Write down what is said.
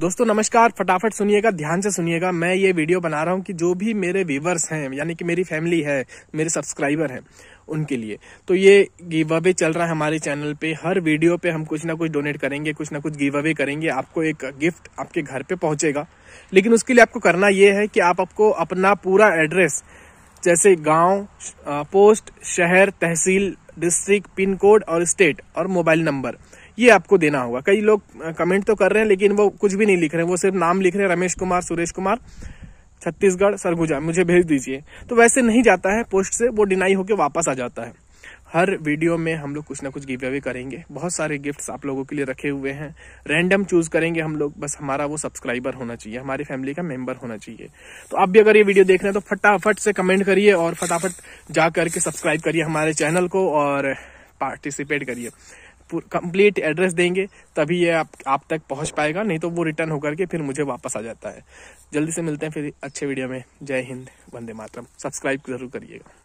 दोस्तों नमस्कार फटाफट सुनिएगा ध्यान से सुनिएगा मैं ये वीडियो बना रहा हूँ कि जो भी मेरे व्यूवर्स हैं यानी कि मेरी फैमिली है मेरे सब्सक्राइबर हैं उनके लिए तो ये गिव अवे चल रहा है हमारे चैनल पे हर वीडियो पे हम कुछ ना कुछ डोनेट करेंगे कुछ ना कुछ गिव अवे करेंगे आपको एक गिफ्ट आपके घर पे पहुंचेगा लेकिन उसके लिए आपको करना ये है कि आप आपको अपना पूरा एड्रेस जैसे गांव, पोस्ट शहर तहसील डिस्ट्रिक्ट पिन कोड और स्टेट और मोबाइल नंबर ये आपको देना होगा कई लोग कमेंट तो कर रहे हैं लेकिन वो कुछ भी नहीं लिख रहे हैं वो सिर्फ नाम लिख रहे हैं रमेश कुमार सुरेश कुमार छत्तीसगढ़ सरगुजा मुझे भेज दीजिए तो वैसे नहीं जाता है पोस्ट से वो डिनाई होकर वापस आ जाता है हर वीडियो में हम लोग कुछ ना कुछ गिव अवे करेंगे बहुत सारे गिफ्ट्स आप लोगों के लिए रखे हुए हैं रैंडम चूज करेंगे हम लोग बस हमारा वो सब्सक्राइबर होना चाहिए हमारी फैमिली का मेंबर होना चाहिए तो आप भी अगर ये वीडियो देख रहे हैं तो फटाफट से कमेंट करिए और फटाफट जा करके सब्सक्राइब करिए हमारे चैनल को और पार्टिसिपेट करिए कंप्लीट एड्रेस देंगे तभी ये आप आप तक पहुंच पाएगा नहीं तो वो रिटर्न होकर के फिर मुझे वापस आ जाता है जल्दी से मिलते हैं फिर अच्छे वीडियो में जय हिंद वंदे मातरम सब्सक्राइब जरूर करिएगा